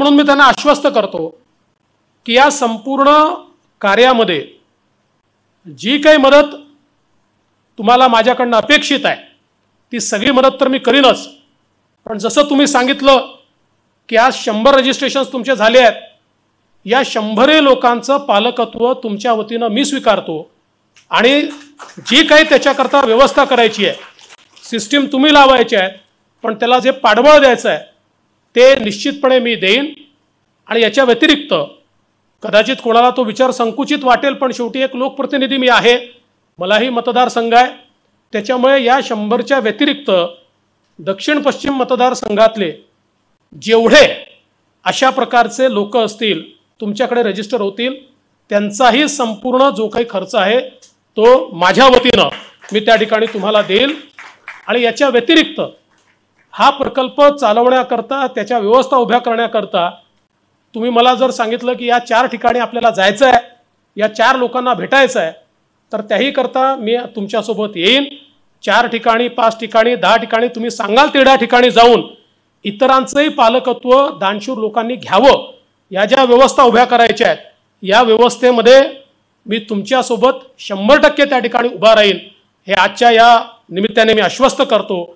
म्हणून मी त्यांना आश्वस्त करतो की या संपूर्ण कार्यामध्ये जी काही मदत तुम्हाला माझ्याकडनं अपेक्षित आहे ती सगळी मदत तर मी करीनच पण जसं तुम्ही सांगितलं की आज शंभर रजिस्ट्रेशन्स तुमचे झाले आहेत या शंभरे लोकांचं पालकत्व तुमच्या वतीनं मी स्वीकारतो आणि जी काही त्याच्याकरता व्यवस्था करायची आहे सिस्टीम तुम्ही लावायची आहे पण त्याला जे पाठबळ द्यायचं आहे ते निश्चितपणे मी देईन आणि याच्या व्यतिरिक्त कदाचित कोणाला तो विचार संकुचित वाटेल पण शेवटी एक लोकप्रतिनिधी मी आहे मलाही मतदारसंघ आहे त्याच्यामुळे या शंभरच्या व्यतिरिक्त दक्षिण पश्चिम मतदारसंघातले जेवढे अशा प्रकारचे लोक असतील तुमच्याकडे रजिस्टर होतील त्यांचाही संपूर्ण जो काही खर्च आहे तो माझ्या वतीनं मी त्या ठिकाणी तुम्हाला देईल आणि याच्या व्यतिरिक्त हा प्रकल्प चालवण्याकरता त्याच्या व्यवस्था उभ्या करण्याकरता तुम्ही मला जर सांगितलं की या चार ठिकाणी आपल्याला जायचं आहे या चार लोकांना भेटायचं आहे तर त्याही करता मी तुमच्यासोबत येईन चार ठिकाणी पाच ठिकाणी दहा ठिकाणी तुम्ही सांगाल तेवढ्या ठिकाणी जाऊन इतरांचंही पालकत्व दानशूर लोकांनी घ्यावं या ज्या व्यवस्था उभ्या करायच्या आहेत या व्यवस्थेमध्ये मी तुमच्यासोबत शंभर टक्के त्या ठिकाणी उभा राहीन हे आजच्या या निमित्ताने मी आश्वस्त करतो